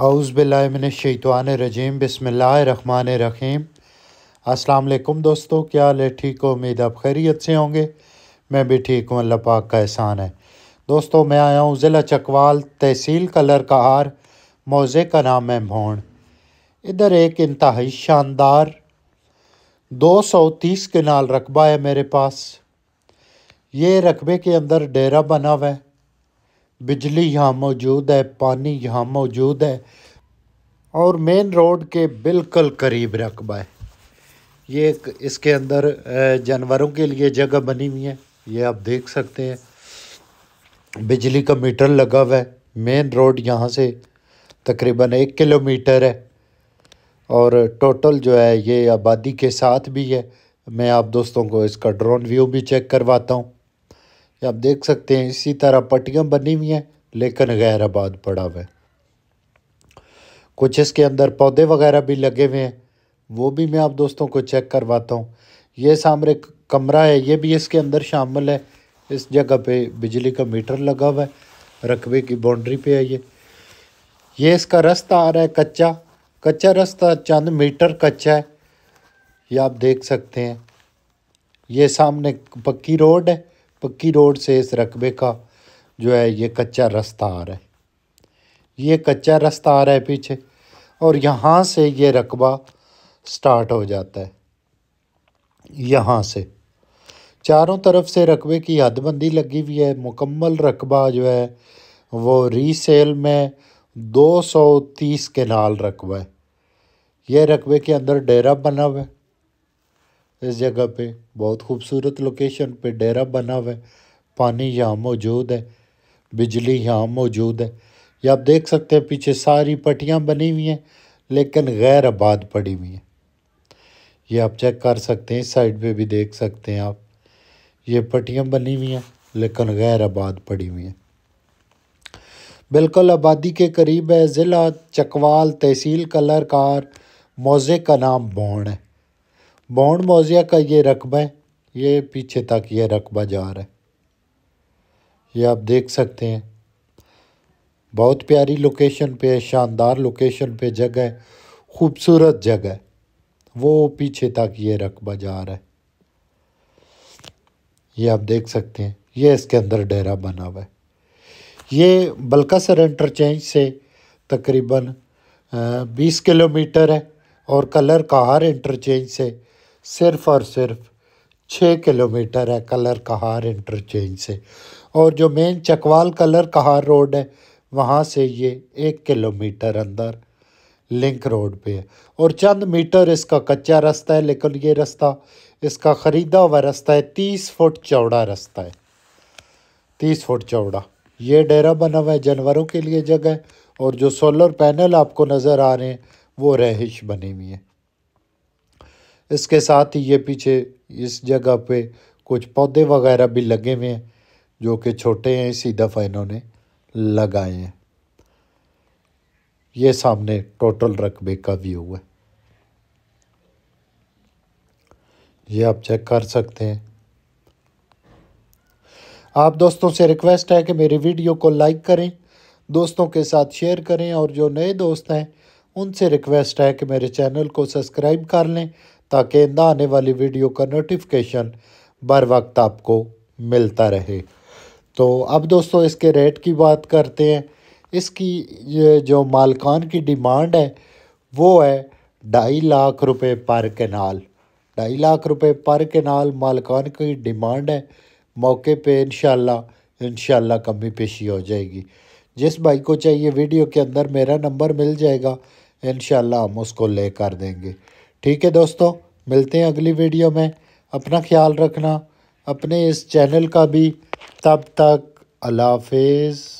शैतवान रजीम बसमिल्लामान रहीम असलकुम दोस्तों क्या हाल है ठीक हो उम्मीद आप खैरियत से होंगे मैं भी ठीक हूँ अल्लाह पाक का एहसान है दोस्तों मैं आया हूँ ज़िला चकवाल तहसील कलर का हार मोज़े का नाम है भोंड इधर एक इंतहाई शानदार 230 नाल रकबा है मेरे पास ये रकबे के अंदर डेरा बना हुआ है बिजली यहाँ मौजूद है पानी यहाँ मौजूद है और मेन रोड के बिल्कुल करीब रकबा है ये एक इसके अंदर जानवरों के लिए जगह बनी हुई है ये आप देख सकते हैं बिजली का मीटर लगा हुआ है मेन रोड यहाँ से तकरीबन एक किलोमीटर है और टोटल जो है ये आबादी के साथ भी है मैं आप दोस्तों को इसका ड्रोन व्यू भी चेक करवाता हूँ आप देख सकते हैं इसी तरह पट्टियाँ बनी हुई हैं लेकिन गैर आबाद पड़ा हुआ है कुछ इसके अंदर पौधे वगैरह भी लगे हुए हैं वो भी मैं आप दोस्तों को चेक करवाता हूँ ये सामने कमरा है ये भी इसके अंदर शामिल है इस जगह पे बिजली का मीटर लगा हुआ है रकबे की बाउंड्री पे है ये ये इसका रास्ता आ रहा है कच्चा कच्चा रास्ता चंद मीटर कच्चा है ये आप देख सकते हैं ये सामने पक्की रोड है पक्की रोड से इस रकबे का जो है ये कच्चा रास्ता आ रहा है ये कच्चा रास्ता आ रहा है पीछे और यहाँ से ये रकबा स्टार्ट हो जाता है यहाँ से चारों तरफ से रकबे की हदबंदी लगी हुई है मुकम्मल रकबा जो है वो रीसेल में 230 के नाल रकबा है यह रकबे के अंदर डेरा बना हुआ है इस जगह पे बहुत खूबसूरत लोकेशन पे डेरा बना हुआ है पानी यहाँ मौजूद है बिजली यहाँ मौजूद है ये आप देख सकते हैं पीछे सारी पट्टियाँ बनी हुई हैं लेकिन गैर आबाद पड़ी हुई हैं ये आप चेक कर सकते हैं साइड पे भी देख सकते हैं आप ये पट्टियाँ बनी हुई हैं लेकिन गैर आबाद पड़ी हुई हैं बिल्कुल आबादी के करीब है ज़िला चकवाल तहसील कलरकार मोज़े का नाम बौण है बॉन्ड मोजिया का ये रकबा है ये पीछे तक ये रकबा जा रहा है ये आप देख सकते हैं बहुत प्यारी लोकेशन पे शानदार लोकेशन पे जगह है खूबसूरत जगह है वो पीछे तक ये रकबा जा रहा है ये आप देख सकते हैं ये इसके अंदर डेरा बना हुआ है ये बल्का इंटरचेंज से तकरीबन बीस किलोमीटर है और कलर कहार इंटरचेंज से सिर्फ और सिर्फ छः किलोमीटर है कलर कहार इंटरचेंज से और जो मेन चकवाल कलर कहार रोड है वहाँ से ये एक किलोमीटर अंदर लिंक रोड पे है और चंद मीटर इसका कच्चा रास्ता है लेकिन ये रास्ता इसका ख़रीदा हुआ रास्ता है तीस फुट चौड़ा रास्ता है तीस फुट चौड़ा ये डेरा बना हुआ है जानवरों के लिए जगह और जो सोलर पैनल आपको नज़र आ रहे हैं वो रहिश बनी हुई है इसके साथ ही ये पीछे इस जगह पे कुछ पौधे वगैरह भी लगे हुए हैं जो कि छोटे हैं इसी दफ़ा इन्होंने लगाए हैं ये सामने टोटल रकबे का व्यू है ये आप चेक कर सकते हैं आप दोस्तों से रिक्वेस्ट है कि मेरी वीडियो को लाइक करें दोस्तों के साथ शेयर करें और जो नए दोस्त हैं उनसे रिक्वेस्ट है कि मेरे चैनल को सब्सक्राइब कर लें ताकि ना आने वाली वीडियो का नोटिफिकेशन बर वक्त आपको मिलता रहे तो अब दोस्तों इसके रेट की बात करते हैं इसकी ये जो मालकान की डिमांड है वो है ढाई लाख रुपए पर कैनाल ढाई लाख रुपए पर कैनाल मालकान की डिमांड है मौके पे इन इंशाल्लाह कमी पेशी हो जाएगी जिस भाई को चाहिए वीडियो के अंदर मेरा नंबर मिल जाएगा इन हम उसको ले कर देंगे ठीक है दोस्तों मिलते हैं अगली वीडियो में अपना ख्याल रखना अपने इस चैनल का भी तब तक अल्लाह हाफिज़